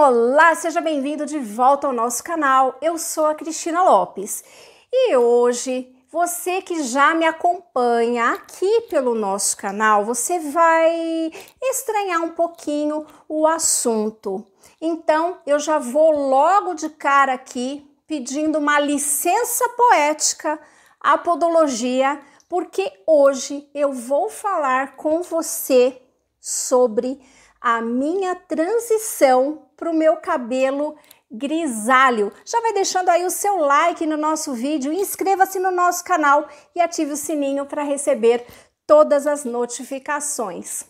Olá, seja bem-vindo de volta ao nosso canal. Eu sou a Cristina Lopes e hoje você que já me acompanha aqui pelo nosso canal, você vai estranhar um pouquinho o assunto. Então, eu já vou logo de cara aqui pedindo uma licença poética à podologia, porque hoje eu vou falar com você sobre a minha transição para o meu cabelo grisalho. Já vai deixando aí o seu like no nosso vídeo, inscreva-se no nosso canal e ative o sininho para receber todas as notificações.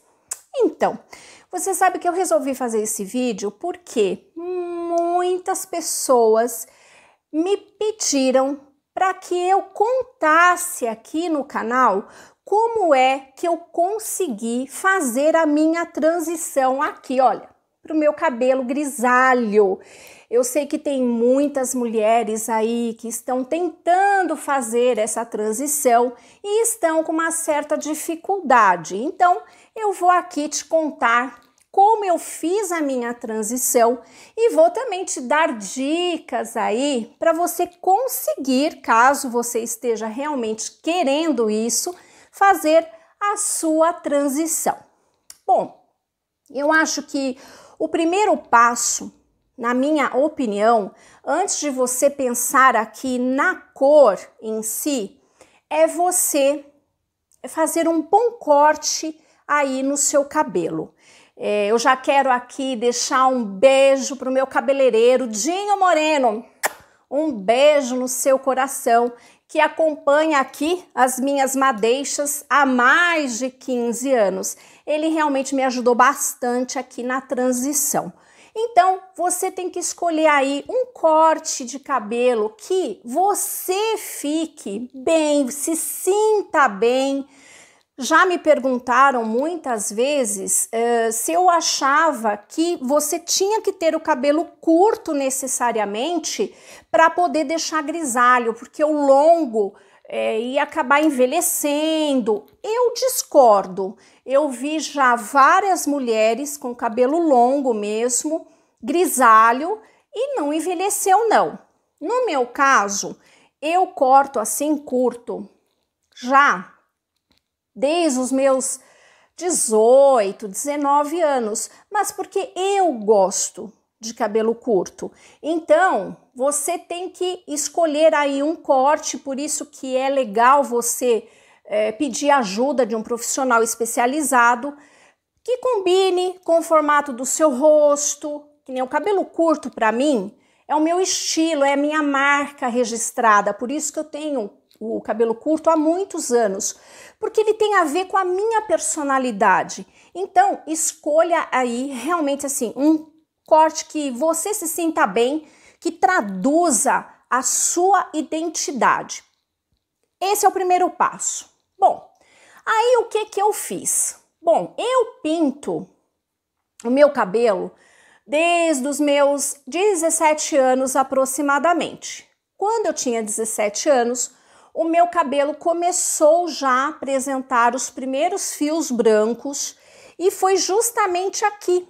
Então, você sabe que eu resolvi fazer esse vídeo porque muitas pessoas me pediram para que eu contasse aqui no canal como é que eu consegui fazer a minha transição aqui, olha, para o meu cabelo grisalho. Eu sei que tem muitas mulheres aí que estão tentando fazer essa transição e estão com uma certa dificuldade. Então, eu vou aqui te contar como eu fiz a minha transição e vou também te dar dicas aí para você conseguir, caso você esteja realmente querendo isso, fazer a sua transição. Bom, eu acho que o primeiro passo, na minha opinião, antes de você pensar aqui na cor em si, é você fazer um bom corte aí no seu cabelo. É, eu já quero aqui deixar um beijo para o meu cabeleireiro, Dinho Moreno. Um beijo no seu coração que acompanha aqui as minhas madeixas há mais de 15 anos. Ele realmente me ajudou bastante aqui na transição. Então, você tem que escolher aí um corte de cabelo que você fique bem, se sinta bem, já me perguntaram muitas vezes uh, se eu achava que você tinha que ter o cabelo curto necessariamente para poder deixar grisalho, porque o longo é, ia acabar envelhecendo. Eu discordo. Eu vi já várias mulheres com cabelo longo mesmo, grisalho, e não envelheceu, não. No meu caso, eu corto assim curto. Já desde os meus 18, 19 anos, mas porque eu gosto de cabelo curto. Então, você tem que escolher aí um corte, por isso que é legal você é, pedir ajuda de um profissional especializado que combine com o formato do seu rosto, que nem o cabelo curto para mim é o meu estilo, é a minha marca registrada, por isso que eu tenho o cabelo curto há muitos anos, porque ele tem a ver com a minha personalidade. Então, escolha aí realmente assim um corte que você se sinta bem, que traduza a sua identidade. Esse é o primeiro passo. Bom, aí o que que eu fiz? Bom, eu pinto o meu cabelo desde os meus 17 anos aproximadamente. Quando eu tinha 17 anos, o meu cabelo começou já a apresentar os primeiros fios brancos e foi justamente aqui,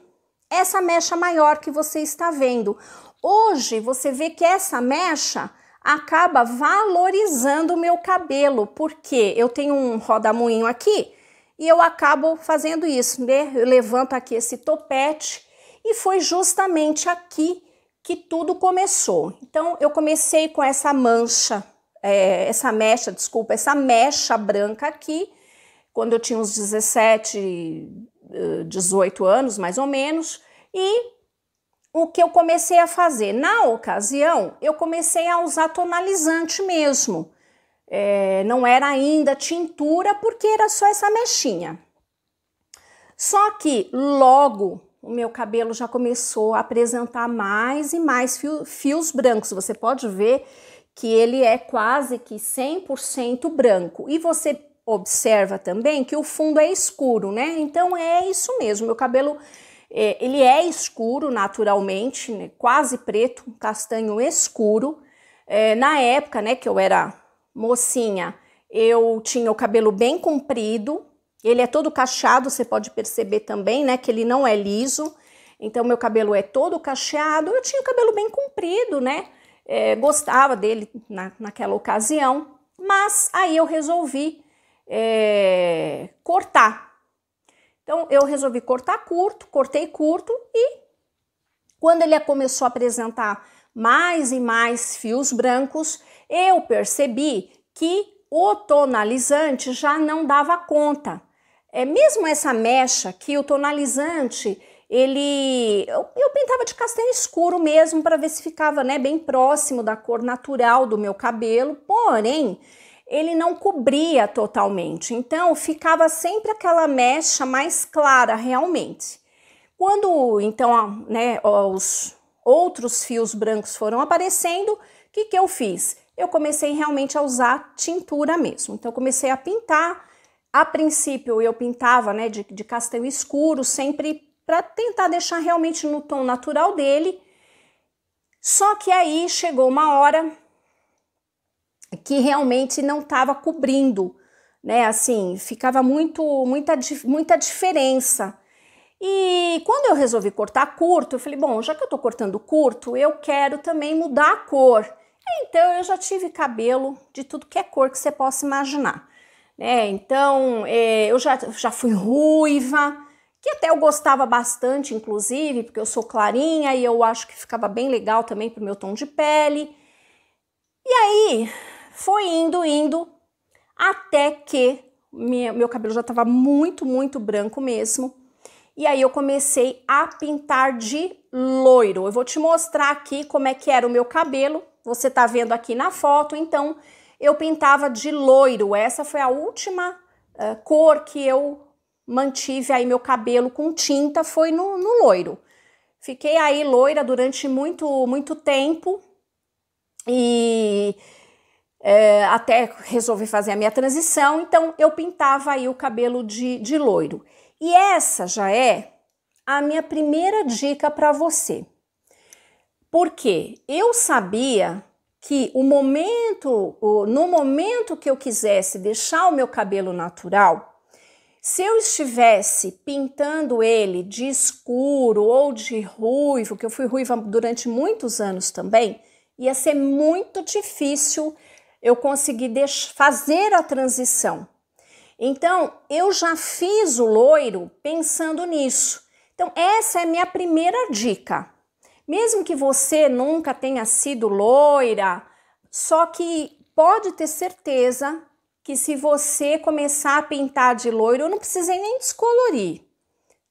essa mecha maior que você está vendo. Hoje você vê que essa mecha acaba valorizando o meu cabelo, porque eu tenho um rodamuinho aqui e eu acabo fazendo isso, né? Eu levanto aqui esse topete e foi justamente aqui que tudo começou. Então eu comecei com essa mancha é, essa mecha, desculpa, essa mecha branca aqui, quando eu tinha uns 17, 18 eh, anos, mais ou menos, e o que eu comecei a fazer? Na ocasião, eu comecei a usar tonalizante mesmo. É, não era ainda tintura, porque era só essa mechinha. Só que logo o meu cabelo já começou a apresentar mais e mais fio, fios brancos. Você pode ver que ele é quase que 100% branco. E você observa também que o fundo é escuro, né? Então é isso mesmo, meu cabelo é, ele é escuro naturalmente, né? quase preto, castanho escuro. É, na época, né, que eu era mocinha, eu tinha o cabelo bem comprido. Ele é todo cacheado, você pode perceber também, né, que ele não é liso. Então meu cabelo é todo cacheado. Eu tinha o cabelo bem comprido, né? é, gostava dele na, naquela ocasião, mas aí eu resolvi é, cortar. Então eu resolvi cortar curto, cortei curto e quando ele começou a apresentar mais e mais fios brancos, eu percebi que o tonalizante já não dava conta. É mesmo essa mecha que o tonalizante ele eu, eu, pintava de castanho escuro mesmo para ver se ficava né, bem próximo da cor natural do meu cabelo, porém ele não cobria totalmente, então ficava sempre aquela mecha mais clara realmente. Quando então né, os outros fios brancos foram aparecendo, o que, que eu fiz? Eu comecei realmente a usar tintura mesmo. Então comecei a pintar. A princípio eu pintava né, de, de castanho escuro, sempre para tentar deixar realmente no tom natural dele. Só que aí chegou uma hora que realmente não estava cobrindo, né? Assim, ficava muito muita muita diferença. E quando eu resolvi cortar curto, eu falei, bom, já que eu tô cortando curto, eu quero também mudar a cor. Então eu já tive cabelo de tudo que é cor que você possa imaginar. Né? Então é, eu já, já fui ruiva, que até eu gostava bastante, inclusive, porque eu sou clarinha e eu acho que ficava bem legal também para o meu tom de pele. E aí foi indo, indo, até que meu cabelo já estava muito, muito branco mesmo. E aí eu comecei a pintar de loiro. Eu vou te mostrar aqui como é que era o meu cabelo. Você tá vendo aqui na foto, então eu pintava de loiro. Essa foi a última uh, cor que eu mantive aí meu cabelo com tinta foi no, no loiro. Fiquei aí loira durante muito, muito tempo e é, até resolvi fazer a minha transição, então eu pintava aí o cabelo de, de loiro. E essa já é a minha primeira dica para você. Porque eu sabia que o momento, no momento que eu quisesse deixar o meu cabelo natural, se eu estivesse pintando ele de escuro ou de ruivo, que eu fui ruiva durante muitos anos também, ia ser muito difícil eu conseguir fazer a transição. Então, eu já fiz o loiro pensando nisso. Então, essa é a minha primeira dica. Mesmo que você nunca tenha sido loira, só que pode ter certeza que se você começar a pintar de loiro, eu não precisei nem descolorir.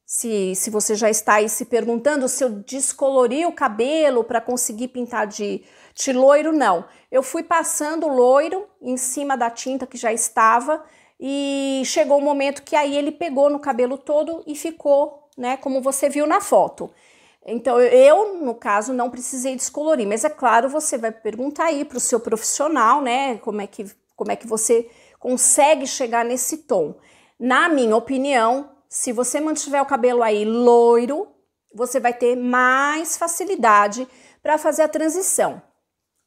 Se, se você já está aí se perguntando se eu descolori o cabelo para conseguir pintar de, de loiro, não. Eu fui passando loiro em cima da tinta que já estava e chegou o um momento que aí ele pegou no cabelo todo e ficou, né, como você viu na foto. Então, eu, no caso, não precisei descolorir, mas é claro, você vai perguntar aí para o seu profissional, né, como é que, como é que você consegue chegar nesse tom. Na minha opinião, se você mantiver o cabelo aí loiro, você vai ter mais facilidade para fazer a transição.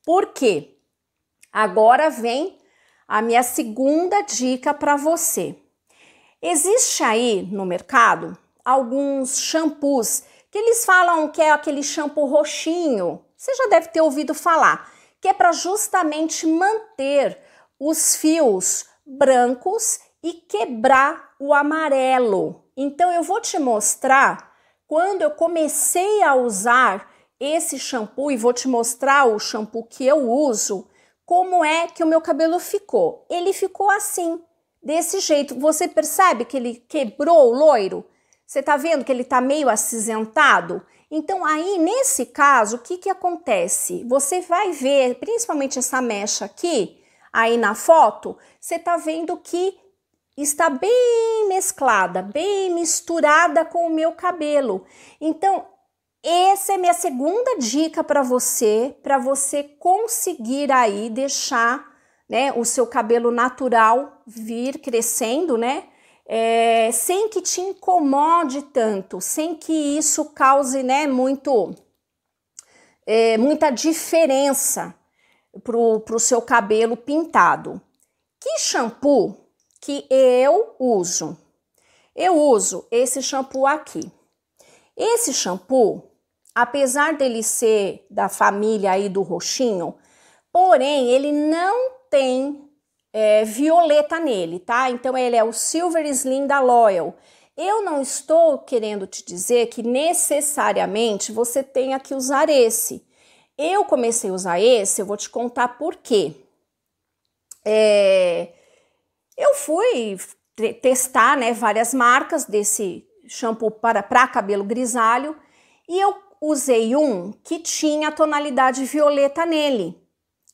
Por quê? Agora vem a minha segunda dica para você. Existe aí no mercado alguns shampoos que eles falam que é aquele shampoo roxinho. Você já deve ter ouvido falar, que é para justamente manter os fios brancos e quebrar o amarelo. Então eu vou te mostrar quando eu comecei a usar esse shampoo e vou te mostrar o shampoo que eu uso, como é que o meu cabelo ficou. Ele ficou assim, desse jeito. Você percebe que ele quebrou o loiro? Você tá vendo que ele tá meio acinzentado? Então, aí nesse caso, o que que acontece? Você vai ver, principalmente essa mecha aqui, aí na foto, você tá vendo que está bem mesclada, bem misturada com o meu cabelo. Então, essa é minha segunda dica para você, para você conseguir aí deixar, né, o seu cabelo natural vir crescendo, né? É, sem que te incomode tanto, sem que isso cause, né, muito, é, muita diferença para o seu cabelo pintado. Que shampoo que eu uso? Eu uso esse shampoo aqui. Esse shampoo, apesar dele ser da família aí do roxinho, porém ele não tem é, violeta nele, tá? Então ele é o Silver Slim da Loyal. Eu não estou querendo te dizer que necessariamente você tenha que usar esse. Eu comecei a usar esse, eu vou te contar por quê. É, eu fui testar né, várias marcas desse shampoo para, para cabelo grisalho e eu usei um que tinha a tonalidade violeta nele.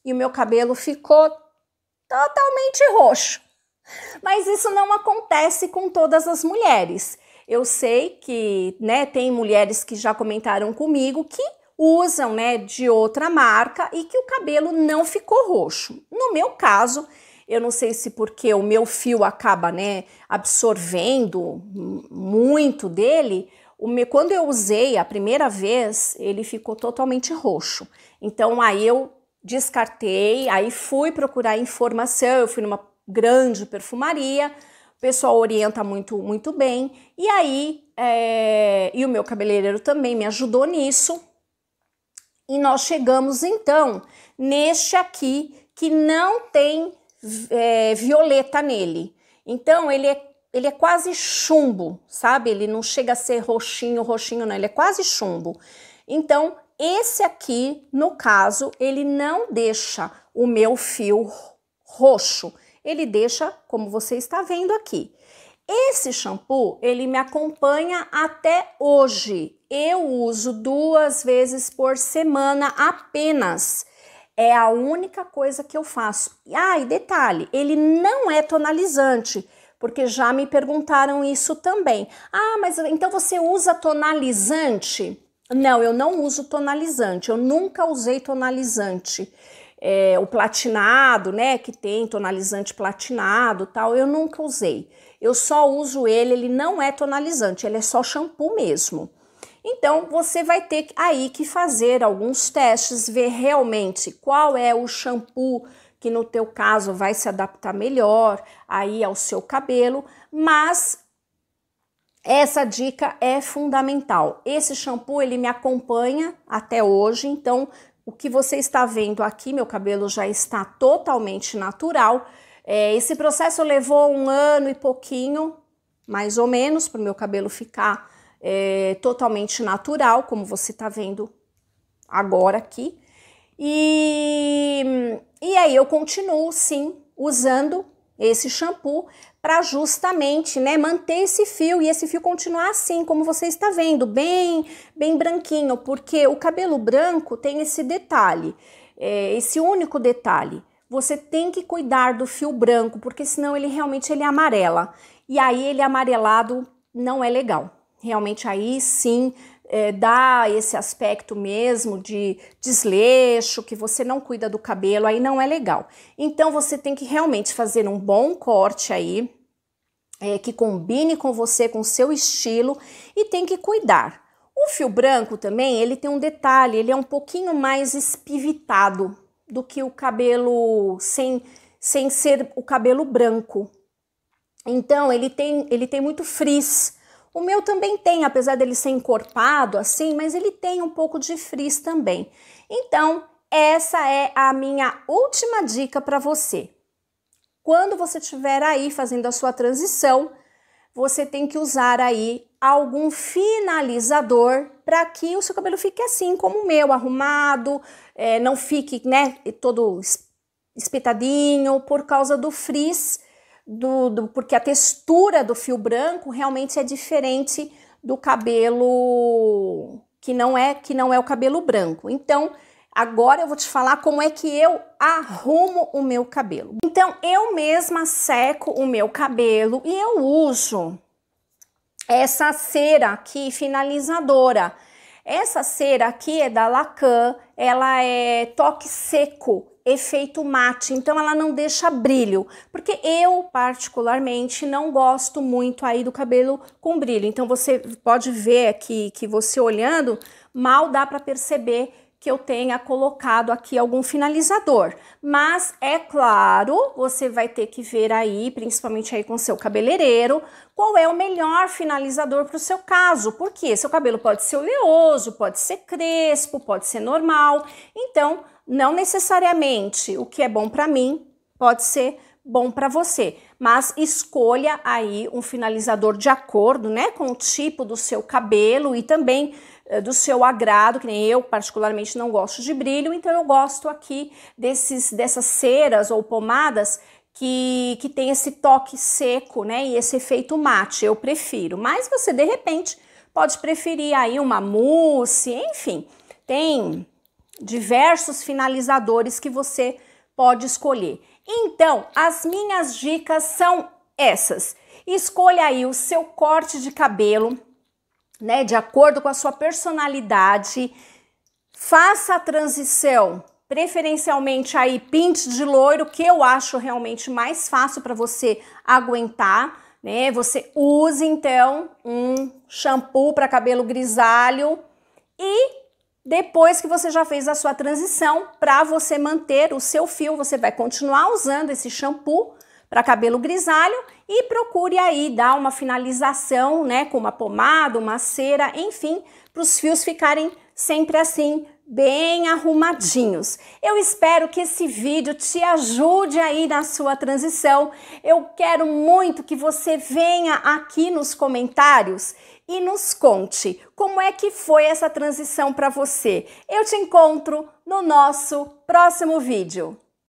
E o meu cabelo ficou totalmente roxo. Mas isso não acontece com todas as mulheres. Eu sei que, né, tem mulheres que já comentaram comigo que usam, né, de outra marca e que o cabelo não ficou roxo. No meu caso, eu não sei se porque o meu fio acaba, né, absorvendo muito dele, meu, quando eu usei a primeira vez, ele ficou totalmente roxo. Então aí eu descartei, aí fui procurar informação, eu fui numa grande perfumaria, o pessoal orienta muito, muito bem. E aí, é, e o meu cabeleireiro também me ajudou nisso. E nós chegamos então neste aqui que não tem é, violeta nele. Então ele é, ele é quase chumbo, sabe? Ele não chega a ser roxinho, roxinho, não. Ele é quase chumbo. Então esse aqui, no caso, ele não deixa o meu fio roxo. Ele deixa, como você está vendo aqui. Esse shampoo, ele me acompanha até hoje eu uso duas vezes por semana apenas. É a única coisa que eu faço. Ah, e detalhe, ele não é tonalizante, porque já me perguntaram isso também. Ah, mas então você usa tonalizante? Não, eu não uso tonalizante, eu nunca usei tonalizante. É, o platinado, né, que tem tonalizante platinado tal, eu nunca usei. Eu só uso ele, ele não é tonalizante, ele é só shampoo mesmo. Então você vai ter aí que fazer alguns testes, ver realmente qual é o shampoo que no teu caso vai se adaptar melhor aí ao seu cabelo, mas essa dica é fundamental. Esse shampoo ele me acompanha até hoje, então o que você está vendo aqui, meu cabelo já está totalmente natural. É, esse processo levou um ano e pouquinho, mais ou menos, para o meu cabelo ficar é, totalmente natural, como você está vendo agora aqui. E, e aí eu continuo sim usando esse shampoo para justamente, né, manter esse fio e esse fio continuar assim, como você está vendo, bem, bem branquinho, porque o cabelo branco tem esse detalhe, é, esse único detalhe. Você tem que cuidar do fio branco, porque senão ele realmente ele é amarela. E aí ele amarelado não é legal realmente aí sim é, dá esse aspecto mesmo de desleixo, que você não cuida do cabelo, aí não é legal. Então você tem que realmente fazer um bom corte aí, é, que combine com você, com seu estilo e tem que cuidar. O fio branco também, ele tem um detalhe, ele é um pouquinho mais espivitado do que o cabelo sem, sem ser o cabelo branco. Então ele tem, ele tem muito frizz, o meu também tem, apesar dele ser encorpado assim, mas ele tem um pouco de frizz também. Então, essa é a minha última dica para você. Quando você estiver aí fazendo a sua transição, você tem que usar aí algum finalizador para que o seu cabelo fique assim como o meu, arrumado, é, não fique né, todo espetadinho por causa do frizz do, do, porque a textura do fio branco realmente é diferente do cabelo que não é que não é o cabelo branco. Então, agora eu vou te falar como é que eu arrumo o meu cabelo. Então, eu mesma seco o meu cabelo e eu uso essa cera aqui finalizadora. Essa cera aqui é da Lacan, ela é toque seco, efeito mate, então ela não deixa brilho, porque eu particularmente não gosto muito aí do cabelo com brilho. Então você pode ver aqui que você olhando mal dá para perceber que eu tenha colocado aqui algum finalizador. Mas é claro, você vai ter que ver aí, principalmente aí com seu cabeleireiro, qual é o melhor finalizador para o seu caso. Porque seu cabelo pode ser oleoso, pode ser crespo, pode ser normal. Então, não necessariamente o que é bom para mim pode ser bom para você, mas escolha aí um finalizador de acordo, né, com o tipo do seu cabelo e também eh, do seu agrado, que nem eu particularmente não gosto de brilho, então eu gosto aqui desses, dessas ceras ou pomadas que, que tem esse toque seco, né? E esse efeito mate, eu prefiro. Mas você, de repente, pode preferir aí uma mousse, enfim. Tem diversos finalizadores que você pode escolher. Então, as minhas dicas são essas. Escolha aí o seu corte de cabelo, né, de acordo com a sua personalidade. Faça a transição, preferencialmente aí pinte de loiro, que eu acho realmente mais fácil para você aguentar, né? Você use então um shampoo para cabelo grisalho e depois que você já fez a sua transição, para você manter o seu fio, você vai continuar usando esse shampoo para cabelo grisalho e procure aí dar uma finalização, né, com uma pomada, uma cera, enfim, para os fios ficarem sempre assim bem arrumadinhos. Eu espero que esse vídeo te ajude aí na sua transição. Eu quero muito que você venha aqui nos comentários e nos conte como é que foi essa transição para você. Eu te encontro no nosso próximo vídeo.